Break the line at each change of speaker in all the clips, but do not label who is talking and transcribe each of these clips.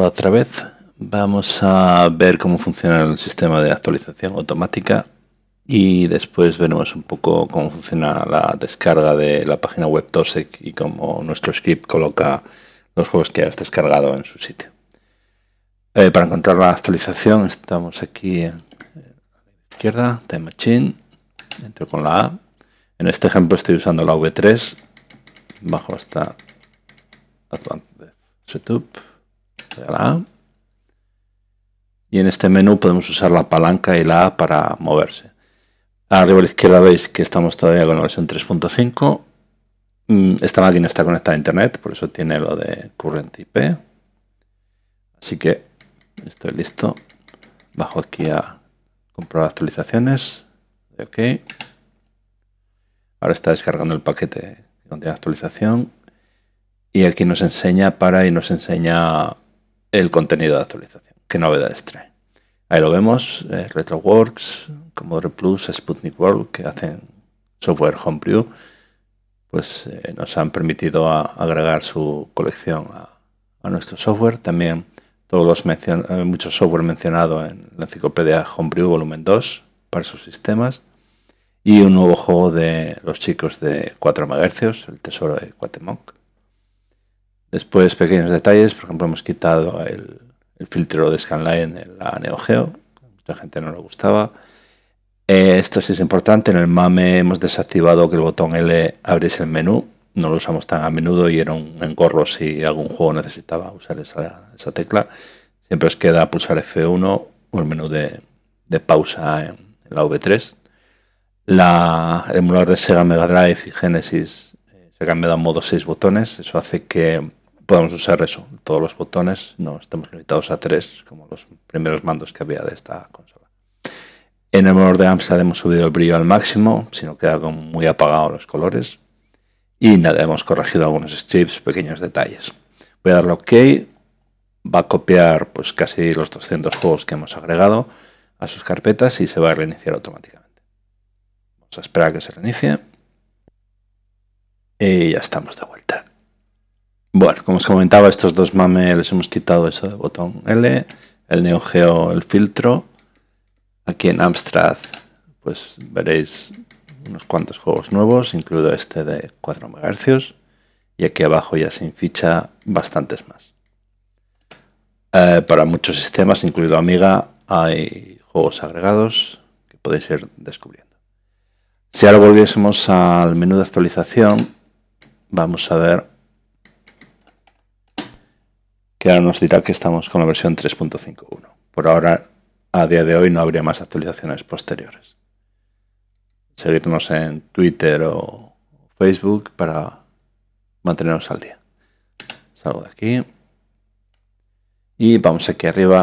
otra vez vamos a ver cómo funciona el sistema de actualización automática y después veremos un poco cómo funciona la descarga de la página web Tosec y cómo nuestro script coloca los juegos que has descargado en su sitio. Eh, para encontrar la actualización estamos aquí a la izquierda, Time Machine, entro con la A. En este ejemplo estoy usando la V3, bajo hasta Advanced Setup la Y en este menú podemos usar la palanca y la A para moverse. Arriba a la izquierda veis que estamos todavía con la versión 3.5. Mm, esta máquina está conectada a internet, por eso tiene lo de Current IP. Así que estoy listo. Bajo aquí a comprobar actualizaciones. OK. Ahora está descargando el paquete que contiene actualización. Y aquí nos enseña para y nos enseña el contenido de actualización. ¿Qué novedades trae? Ahí lo vemos, eh, RetroWorks, Commodore Plus, Sputnik World, que hacen software homebrew, pues eh, nos han permitido agregar su colección a, nuestro software. También todos los eh, muchos software mencionado en la enciclopedia Homebrew Volumen 2 para sus sistemas. Y un nuevo juego de los chicos de 4 MHz, el Tesoro de Cuatemoc. Después pequeños detalles, por ejemplo hemos quitado el, filtro de Scanline en la Neo Geo, mucha gente no lo gustaba. Eh, esto sí es importante, en el MAME hemos desactivado que el botón L abriese el menú, no lo usamos tan a menudo y era un engorro si algún juego necesitaba usar esa, tecla. Siempre os queda pulsar F1 o el menú de, pausa en, la V3. La emulador de Sega Mega Drive y Genesis eh, se cambia a modo 6 botones, eso hace que podemos usar eso, todos los botones, no estamos limitados a tres, como los primeros mandos que había de esta consola. En el valor de Amstrad hemos subido el brillo al máximo, sino queda muy apagado los colores. Y nada, hemos corregido algunos strips, pequeños detalles. Voy a darle OK, va a copiar pues casi los 200 juegos que hemos agregado a sus carpetas y se va a reiniciar automáticamente. Vamos a esperar a que se reinicie. Y ya estamos de vuelta. Bueno, como os comentaba, estos dos MAME les hemos quitado eso de botón L, el Neo Geo, el filtro. Aquí en Amstrad, pues veréis unos cuantos juegos nuevos, incluido este de 4 MHz. Y aquí abajo ya sin ficha bastantes más. Eh, para muchos sistemas, incluido Amiga, hay juegos agregados que podéis ir descubriendo. Si ahora volviésemos al menú de actualización, vamos a ver que ahora nos dirá que estamos con la versión 3.5.1. Por ahora, a día de hoy, no habría más actualizaciones posteriores. Seguirnos en Twitter o Facebook para mantenernos al día. Salgo de aquí. Y vamos aquí arriba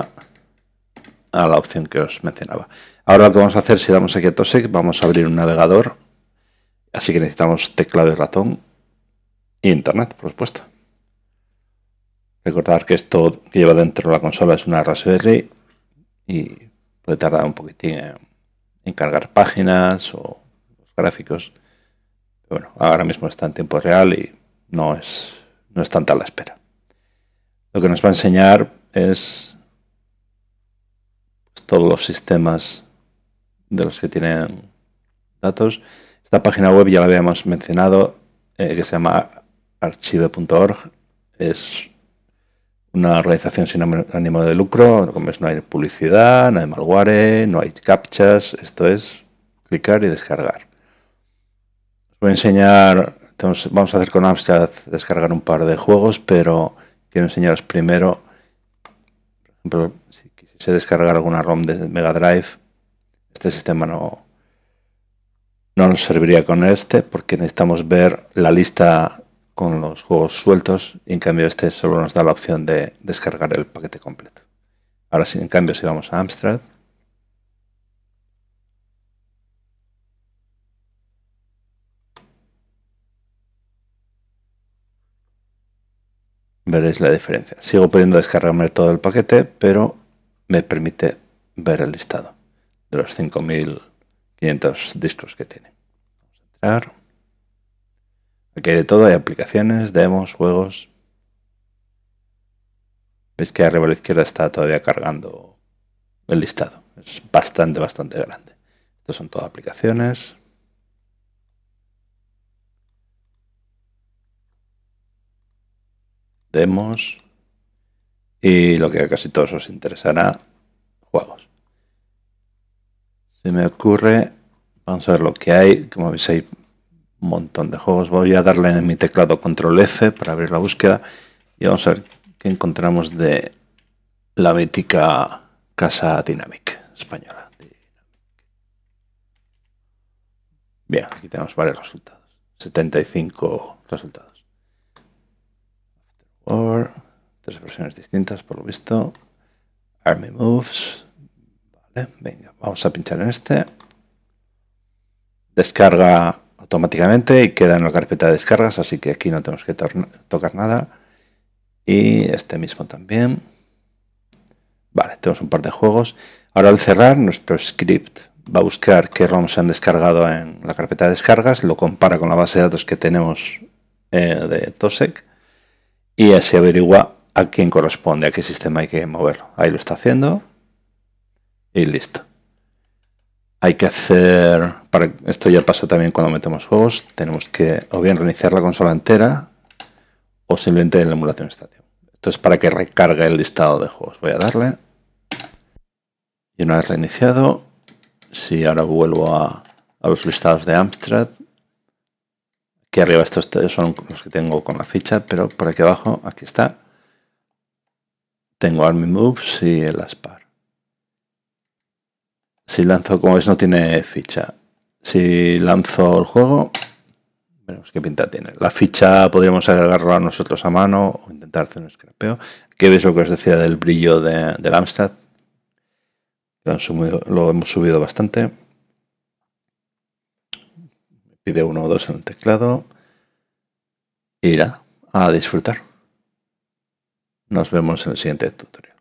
a la opción que os mencionaba. Ahora lo que vamos a hacer, si damos aquí a Tosec, vamos a abrir un navegador. Así que necesitamos teclado de ratón. e internet, por supuesto. Recordar que esto que lleva dentro la consola es una Raspberry y puede tardar un poquitín en cargar páginas o gráficos. Pero bueno, ahora mismo está en tiempo real y no es, no es tanta la espera. Lo que nos va a enseñar es pues, todos los sistemas de los que tienen datos. Esta página web ya la habíamos mencionado, eh, que se llama archive.org. Es una organización sin ánimo de lucro, no hay publicidad, no hay malware, no hay captchas, esto es clicar y descargar. Os voy a enseñar, vamos a hacer con Amstrad descargar un par de juegos, pero quiero enseñaros primero, por ejemplo, si quisiese descargar alguna ROM de Mega Drive, este sistema no, no nos serviría con este porque necesitamos ver la lista con los juegos sueltos y en cambio este solo nos da la opción de descargar el paquete completo. Ahora sí, en cambio si vamos a Amstrad, veréis la diferencia. Sigo pudiendo descargarme todo el paquete, pero me permite ver el listado de los 5.500 discos que tiene. Vamos a entrar. Aquí hay de todo, hay aplicaciones, demos, juegos. Veis que arriba a la izquierda está todavía cargando el listado. Es bastante, bastante grande. Estas son todas aplicaciones. Demos. Y lo que a casi todos os interesará, juegos. Se me ocurre, vamos a ver lo que hay. Como veis, montón de juegos. Voy a darle en mi teclado control F para abrir la búsqueda y vamos a ver qué encontramos de la mítica Casa Dynamic española. Bien, aquí tenemos varios resultados. 75 resultados. tres versiones distintas por lo visto. Army Moves. Vale, venga, vamos a pinchar en este. Descarga automáticamente y queda en la carpeta de descargas, así que aquí no tenemos que tocar nada. Y este mismo también. Vale, tenemos un par de juegos. Ahora al cerrar, nuestro script va a buscar qué ROM se han descargado en la carpeta de descargas, lo compara con la base de datos que tenemos eh, de TOSEC y así averigua a quién corresponde, a qué sistema hay que moverlo. Ahí lo está haciendo y listo hay que hacer, para, esto ya pasa también cuando metemos juegos, tenemos que o bien reiniciar la consola entera o simplemente en la emulación estadio. Esto es para que recargue el listado de juegos. Voy a darle. Y una vez reiniciado, si ahora vuelvo a, los listados de Amstrad, aquí arriba estos son los que tengo con la ficha, pero por aquí abajo, aquí está, tengo Army Moves y el Aspar. Si lanzo, como ves no tiene ficha. Si lanzo el juego, veremos qué pinta tiene. La ficha podríamos agregarla nosotros a mano o intentar hacer un scrapeo. ¿Qué ves lo que os decía del brillo de, del Amstrad. Lo, hemos subido bastante. Pide uno o dos en el teclado. irá a disfrutar. Nos vemos en el siguiente tutorial.